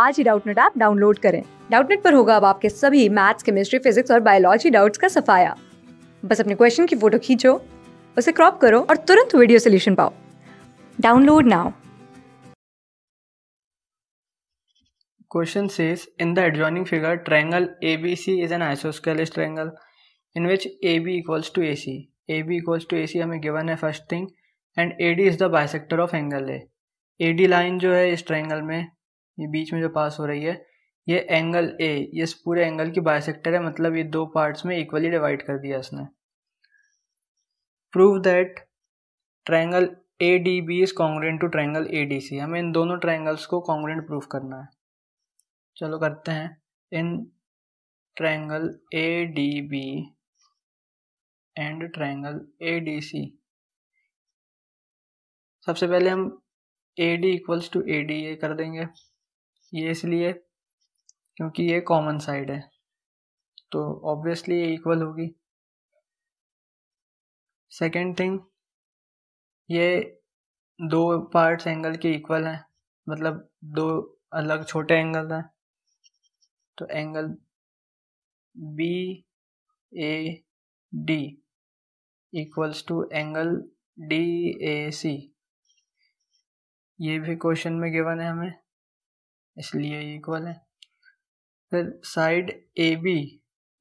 आज ही Doubtnut app download करें डाउटनेट पर होगा अब आपके सभी मैथ्स केमिस्ट्री फिजिक्स और बायोलॉजी डाउट्स का सफाया बस अपने क्वेश्चन की फोटो खींचो उसे क्रॉप करो और तुरंत वीडियो सोल्यूशन पाओ download now question says in the adjoining figure triangle ABC is an isosceles triangle in which A B equals to A C A B equals to A C हमें given है first thing and A D is the bisector of angle A A D line जो है इस triangle में ये बीच में जो पास हो रही है ये एंगल ए ये इस पूरे एंगल की बायसेक्टर है मतलब ये दो पार्ट्स में इक्वली डिवाइड कर दिया इसने prove that triangle A D B is congruent to triangle A D C हमें इन दोनों ट्रायंगल्स को कॉन्ग्रेंट प्रूव करना है चलो करते हैं in triangle A D B and triangle A D C सबसे पहले हम A D equals to A D ये कर देंगे ये इसलिए क्योंकि ये कॉमन साइड है तो ऑब्वियसली ये इक्वल होगी सेकेंड थिंग ये दो पार्ट्स एंगल के इक्वल हैं मतलब दो अलग छोटे एंगल हैं तो angle B A D equals to angle D A C ये भी क्वेश्चन में गिवन है हमें इसलिए इक्वल है फिर side A B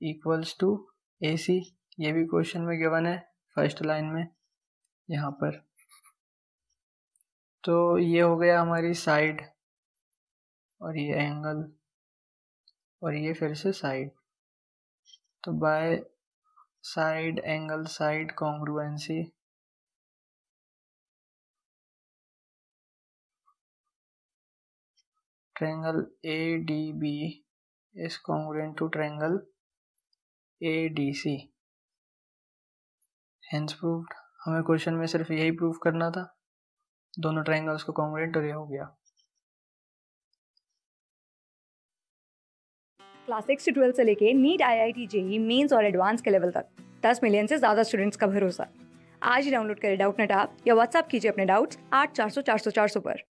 equals to A C ये भी क्वेश्चन में गिवन है फर्स्ट लाइन में यहाँ पर तो ये हो गया हमारी साइड और ये एंगल और ये फिर से साइड तो by side angle side congruency triangle ADB is congruent to triangle ADC. Hence proved हमें क्वेश्चन में सिर्फ यही प्रूफ करना था दोनों ट्रायंगल्स को कॉन्ग्रेंट और ये हो गया क्लास सिक्स से ट्वेल्थ से लेके NEET I I T JEE mains और एडवांस के लेवल तक दस मिलियन से ज़्यादा स्टूडेंट्स का भरोसा आज ही डाउनलोड करें डाउट नेट आप या व्हाट्सएप कीजिए अपने डाउट्स आठ चार सौ चार सौ चार सौ पर